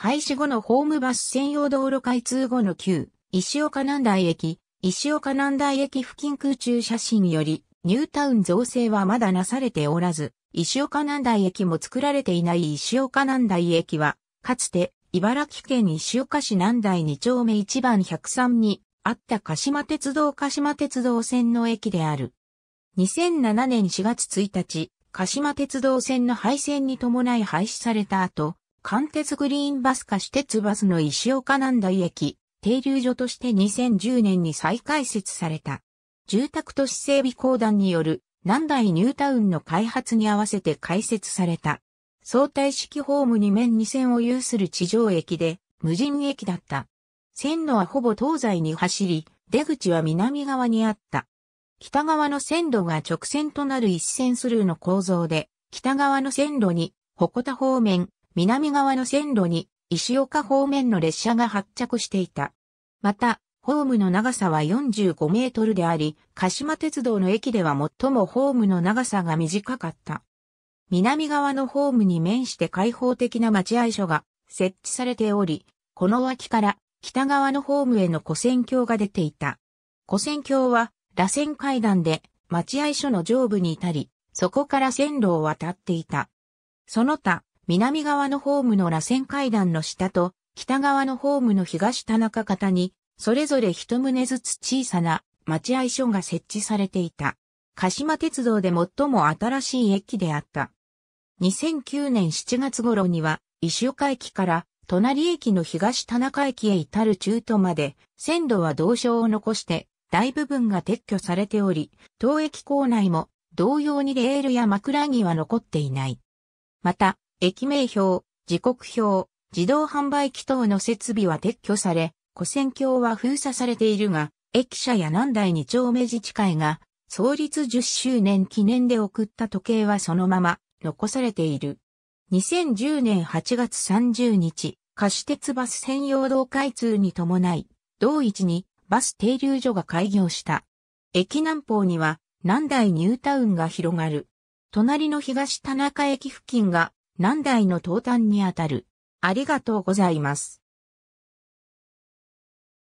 廃止後のホームバス専用道路開通後の旧、石岡南台駅、石岡南台駅付近空中写真より、ニュータウン造成はまだなされておらず、石岡南台駅も作られていない石岡南台駅は、かつて、茨城県石岡市南台2丁目1番103にあった鹿島鉄道鹿島鉄道線の駅である。2007年4月1日、鹿島鉄道線の廃線に伴い廃止された後、関鉄グリーンバス化し鉄バスの石岡南台駅、停留所として2010年に再開設された。住宅都市整備公団による南台ニュータウンの開発に合わせて開設された。相対式ホーム2面2線を有する地上駅で無人駅だった。線路はほぼ東西に走り、出口は南側にあった。北側の線路が直線となる一線スルーの構造で、北側の線路に、鉾田方面、南側の線路に石岡方面の列車が発着していた。また、ホームの長さは45メートルであり、鹿島鉄道の駅では最もホームの長さが短かった。南側のホームに面して開放的な待合所が設置されており、この脇から北側のホームへの古線橋が出ていた。古線橋は螺旋階段で待合所の上部にいたり、そこから線路を渡っていた。その他、南側のホームの螺旋階段の下と、北側のホームの東田中方に、それぞれ一棟ずつ小さな待合所が設置されていた。鹿島鉄道で最も新しい駅であった。2009年7月頃には、石岡駅から隣駅の東田中駅へ至る中途まで、線路は同床を残して、大部分が撤去されており、当駅構内も同様にレールや枕木は残っていない。また、駅名表、時刻表、自動販売機等の設備は撤去され、古戦橋は封鎖されているが、駅舎や南大二丁目自治会が、創立10周年記念で送った時計はそのまま残されている。2010年8月30日、貸し鉄バス専用道開通に伴い、同一にバス停留所が開業した。駅南方には南大ニュータウンが広がる。隣の東田中駅付近が何台の東端にあたる。ありがとうございます。